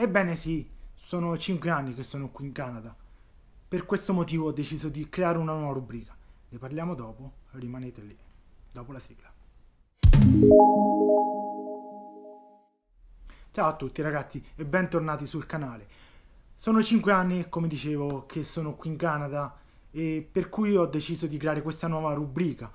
Ebbene sì, sono 5 anni che sono qui in Canada. Per questo motivo ho deciso di creare una nuova rubrica. Ne parliamo dopo, rimanete lì, dopo la sigla. Ciao a tutti ragazzi e bentornati sul canale. Sono 5 anni, come dicevo, che sono qui in Canada e per cui ho deciso di creare questa nuova rubrica.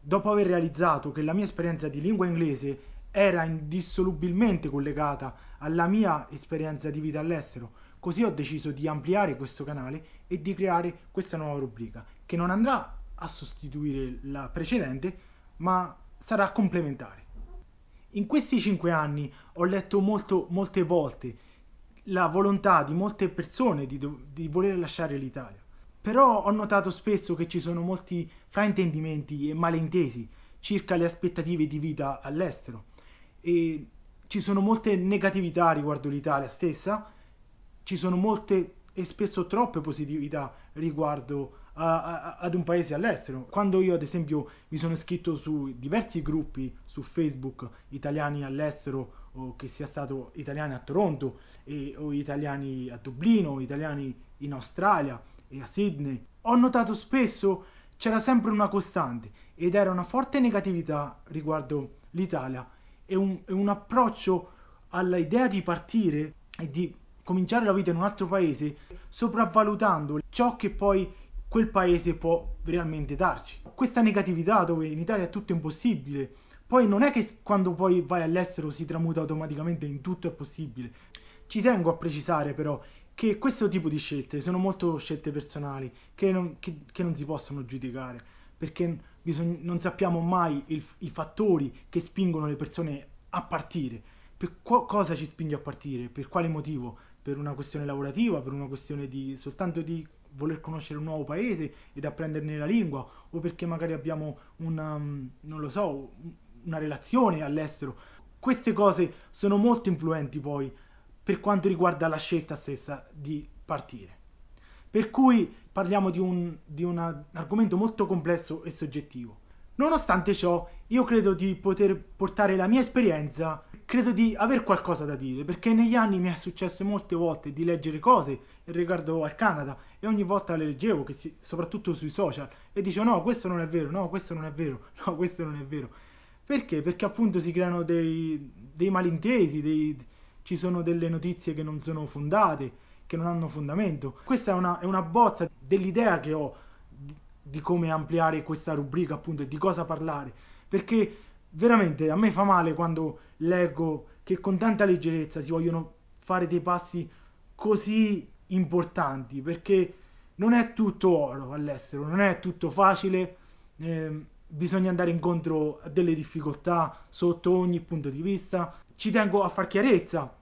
Dopo aver realizzato che la mia esperienza di lingua inglese era indissolubilmente collegata alla mia esperienza di vita all'estero, così ho deciso di ampliare questo canale e di creare questa nuova rubrica, che non andrà a sostituire la precedente, ma sarà complementare. In questi cinque anni ho letto molto, molte volte la volontà di molte persone di, di voler lasciare l'Italia, però ho notato spesso che ci sono molti fraintendimenti e malintesi circa le aspettative di vita all'estero e ci sono molte negatività riguardo l'Italia stessa, ci sono molte e spesso troppe positività riguardo a, a, ad un paese all'estero. Quando io ad esempio mi sono iscritto su diversi gruppi su Facebook, italiani all'estero o che sia stato italiani a Toronto e, o italiani a Dublino o italiani in Australia e a Sydney, ho notato spesso c'era sempre una costante ed era una forte negatività riguardo l'Italia è un, è un approccio all'idea di partire e di cominciare la vita in un altro paese sopravvalutando ciò che poi quel paese può realmente darci. Questa negatività dove in Italia tutto è impossibile, poi non è che quando poi vai all'estero si tramuta automaticamente in tutto è possibile. Ci tengo a precisare però che questo tipo di scelte sono molto scelte personali, che non, che, che non si possono giudicare, perché bisog- non sappiamo mai il, i fattori che spingono le persone a partire. Per co- cosa ci spinge a partire? Per quale motivo? Per una questione lavorativa, per una questione di, soltanto di voler conoscere un nuovo paese ed apprenderne la lingua, o perché magari abbiamo una, mm, non lo so, una relazione all'estero. Queste cose sono molto influenti poi per quanto riguarda la scelta stessa di partire. Per cui parliamo di un, di un argomento molto complesso e soggettivo. Nonostante ciò, io credo di poter portare la mia esperienza, credo di aver qualcosa da dire, perché negli anni mi è successo molte volte di leggere cose riguardo al Canada e ogni volta le leggevo, si, soprattutto sui social, e dicevo no, questo non è vero, no, questo non è vero, no, questo non è vero. Perché? Perché appunto si creano dei, dei malintesi, dei, ci sono delle notizie che non sono fondate, che non hanno fondamento. Questa è una, è una bozza dell'idea che ho di, di, come ampliare questa rubrica, appunto, e di cosa parlare. Perché veramente a me fa male quando leggo che con tanta leggerezza si vogliono fare dei passi così importanti, perché non è tutto oro all'estero, non è tutto facile. Eh, bisogna andare incontro a delle difficoltà sotto ogni punto di vista. Ci tengo a far chiarezza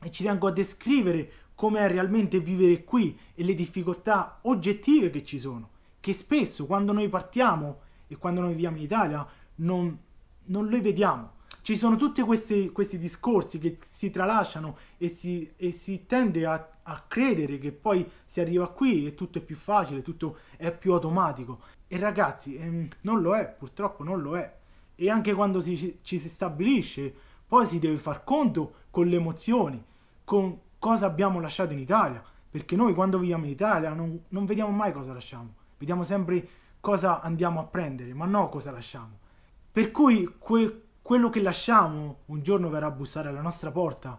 e ci tengo a descrivere com'è realmente vivere qui e le difficoltà oggettive che ci sono, che spesso quando noi partiamo e quando noi viviamo in Italia non, non le vediamo. Ci sono tutti questi, questi discorsi che si tralasciano e si, e si tende a, a credere che poi si arriva qui e tutto è più facile, tutto è più automatico. E ragazzi, ehm, non lo è, purtroppo non lo è. E anche quando si, ci si stabilisce, poi si deve far conto con le emozioni, con, cosa abbiamo lasciato in Italia, perché noi quando viviamo in Italia non, non vediamo mai cosa lasciamo, vediamo sempre cosa andiamo a prendere, ma no cosa lasciamo. Per cui que, quello che lasciamo un giorno verrà a bussare alla nostra porta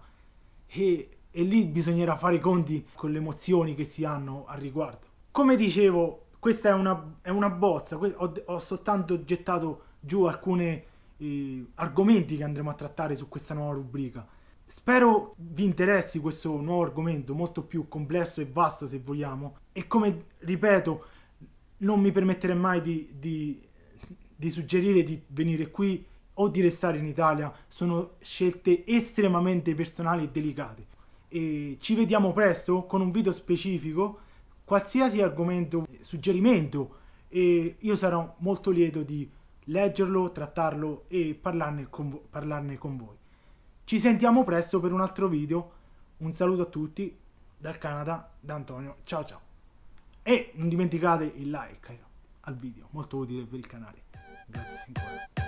e, e lì bisognerà fare i conti con le emozioni che si hanno al riguardo. Come dicevo, questa è una, è una bozza, ho, ho, soltanto gettato giù alcuni eh, argomenti che andremo a trattare su questa nuova rubrica Spero vi interessi questo nuovo argomento molto più complesso e vasto se vogliamo e come ripeto non mi permetterei mai di, di, di suggerire di venire qui o di restare in Italia, sono scelte estremamente personali e delicate. E ci vediamo presto con un video specifico, qualsiasi argomento, suggerimento e io sarò molto lieto di leggerlo, trattarlo e parlarne con, parlarne con voi. Ci sentiamo presto per un altro video. Un saluto a tutti dal Canada, da Antonio. Ciao ciao. E non dimenticate il like al video, molto utile per il canale. Grazie ancora.